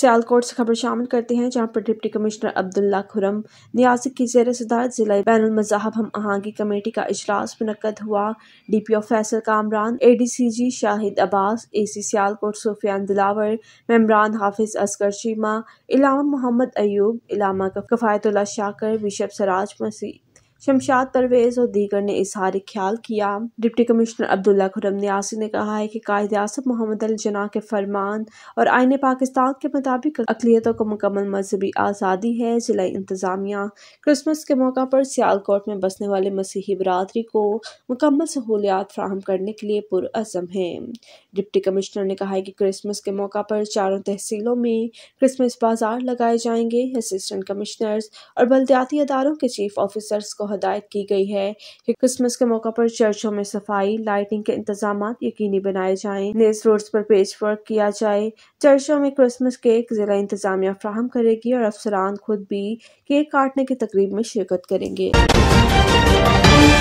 सियालकोट से खबर शामिल करते हैं जहां पर डिप्टी कमिश्नर अब्दुल्ला खुरम नियाजी की जेर सदारत जिला बैन मजाहब हम आहंगी कमेटी का अजलास मनकद हुआ D P O Faisal Kamran A D C G Shahid Abbas A C Sialkot Sufiyan Dilawar मम्बरान हाफिज असगर शीमा इलामा मोहम्मद अयूब इलामा कफ़ायतुल्ला शाकर बिशप सराज मसीह शमशाद परवेज और दीगर ने इजहार ख्याल किया डिप्टी कमिश्नर अब्दुल्ला खुरम न्यासी ने कहा है कि कायद आसम मोहम्मद अल जना के फरमान और आइन पाकिस्तान के मुताबिक अकलीतों को मुकम्मल मजहबी आज़ादी है जिला इंतज़ामिया क्रिसमस के मौका पर सियालकोट में बसने वाले मसीह बरदरी को मुकम्मल सहूलियात फ्राहम करने के लिए पुरजम है डिप्टी कमिश्नर ने कहा है कि क्रिसमस के मौका पर चारों तहसीलों में क्रिसमस बाजार लगाए जाएंगे असिस्टेंट कमिश्नर्स और बल्दियाती अदारों के चीफ ऑफिसर्स को हदायत की गई है कि क्रिसमस के मौका पर चर्चों में सफाई लाइटिंग के इंतजाम यकीनी बनाए जाएं नेस रोड्स पर पेज वर्क किया जाए चर्चों में क्रिसमस केक जिला इंतजामिया फ्राहम करेगी और अफसरान खुद भी केक काटने की तकरीब में शिरकत करेंगे